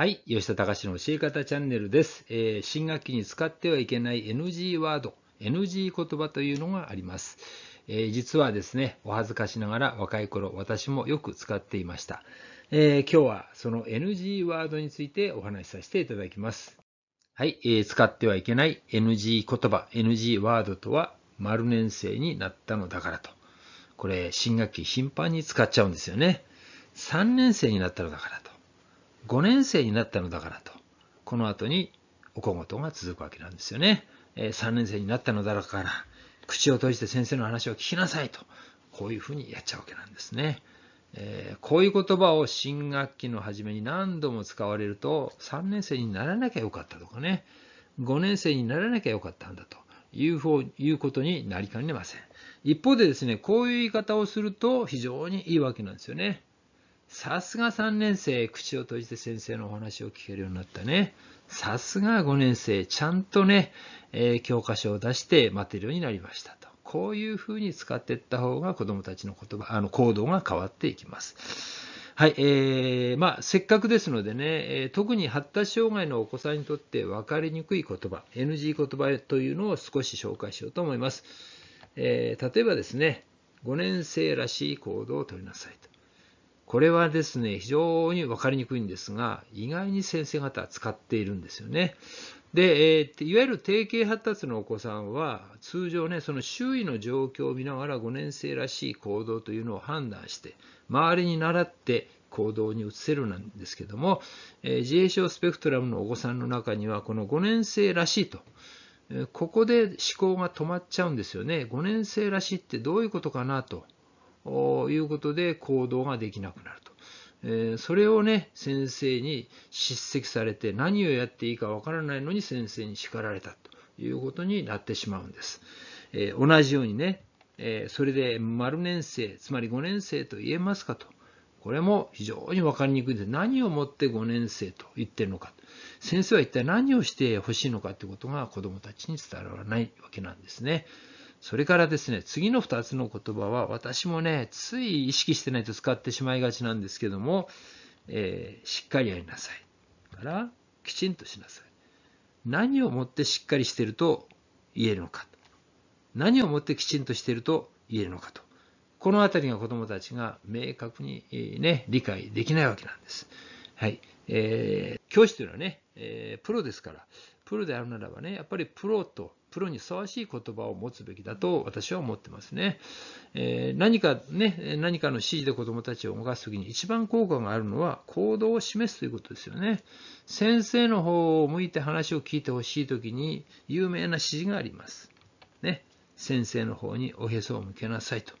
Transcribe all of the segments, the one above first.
はい、吉田隆の教え方チャンネルです、えー、新学期に使ってはいけない NG ワード、NG 言葉というのがあります。えー、実はですね、お恥ずかしながら若い頃私もよく使っていました。えー、今日はその NG ワードについてお話しさせていただきます。はい、えー、使ってはいけない NG 言葉、NG ワードとは、丸年生になったのだからと。これ、新学期頻繁に使っちゃうんですよね。3年生になったのだから。5年生になったのだからと、この後にお小言が続くわけなんですよね。え3年生になったのだから、口を閉じて先生の話を聞きなさいと、こういうふうにやっちゃうわけなんですね。えー、こういう言葉を新学期の初めに何度も使われると、3年生にならなきゃよかったとかね、5年生にならなきゃよかったんだという方いうことになりかねません。一方でですね、こういう言い方をすると非常にいいわけなんですよね。さすが3年生、口を閉じて先生のお話を聞けるようになったね。さすが5年生、ちゃんとね、えー、教科書を出して待てるようになりましたと。こういうふうに使っていった方が子供たちの言葉、あの行動が変わっていきます。はい、えー、まあ、せっかくですのでね、えー、特に発達障害のお子さんにとって分かりにくい言葉、NG 言葉というのを少し紹介しようと思います。えー、例えばですね、5年生らしい行動をとりなさいと。これはですね、非常に分かりにくいんですが、意外に先生方は使っているんですよね。で、えー、いわゆる定型発達のお子さんは、通常ね、その周囲の状況を見ながら5年生らしい行動というのを判断して、周りに習って行動に移せるなんですけども、えー、自閉症スペクトラムのお子さんの中には、この5年生らしいと、ここで思考が止まっちゃうんですよね。5年生らしいってどういうことかなと。いうことで行動ができなくなると。えー、それをね、先生に叱責されて、何をやっていいかわからないのに先生に叱られたということになってしまうんです。えー、同じようにね、えー、それで丸年生、つまり5年生と言えますかと。これも非常に分かりにくいです。何をもって5年生と言ってるのか。先生は一体何をしてほしいのかということが子どもたちに伝わらないわけなんですね。それからですね、次の2つの言葉は、私もね、つい意識してないと使ってしまいがちなんですけども、えー、しっかりやりなさい。から、きちんとしなさい。何をもってしっかりしてると言えるのか。何をもってきちんとしてると言えるのかと。このあたりが子供たちが明確に、ね、理解できないわけなんです。はい。えー、教師というのはね、えー、プロですから、プロであるならばね、やっぱりプロと、プロにふさわしい言葉を持つべきだと私は思ってますね。えー、何かね、何かの指示で子供たちを動かすときに一番効果があるのは行動を示すということですよね。先生の方を向いて話を聞いてほしいときに有名な指示があります。ね、先生の方におへそを向けなさいと。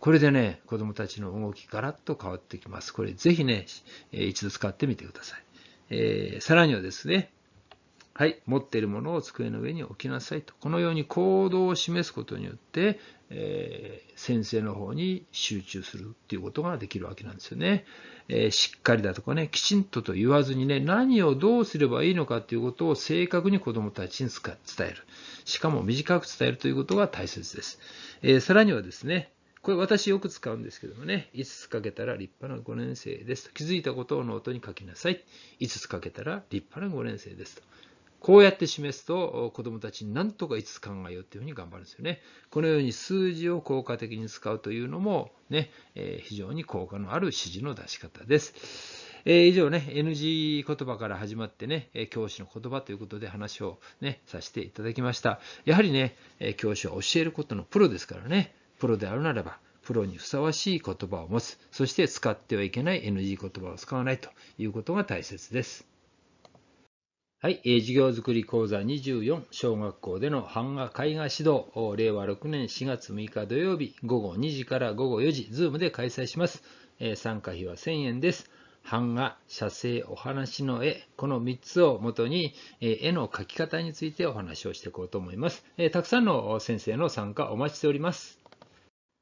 これでね、子供たちの動きガラッと変わってきます。これぜひね、一度使ってみてください。えー、さらにはですね、はい、持っているものを机の上に置きなさいと。このように行動を示すことによって、えー、先生の方に集中するっていうことができるわけなんですよね。えー、しっかりだとかね、きちんとと言わずにね、何をどうすればいいのかっていうことを正確に子供たちに伝える。しかも短く伝えるということが大切です。えー、さらにはですね、これ私よく使うんですけどもね、5つ書けたら立派な5年生ですと。気づいたことをノートに書きなさい。5つ書けたら立派な5年生ですと。こうやって示すと子供たちになんとか5つ考えようというふうに頑張るんですよね。このように数字を効果的に使うというのもね、えー、非常に効果のある指示の出し方です。え以上ね、NG 言葉から始まってね、え教師の言葉ということで話をね、させていただきました。やはりね、え教師は教えることのプロですからね、プロであるならば、プロにふさわしい言葉を持つ、そして使ってはいけない NG 言葉を使わないということが大切です。はい、え授業づくり講座24小学校での版画絵画指導令和6年4月6日土曜日午後2時から午後4時ズームで開催します、え参加費は1000円です版画、写生、お話の絵この3つをもとに、え絵の描き方についてお話をしていこうと思います、えたくさんの先生の参加お待ちしております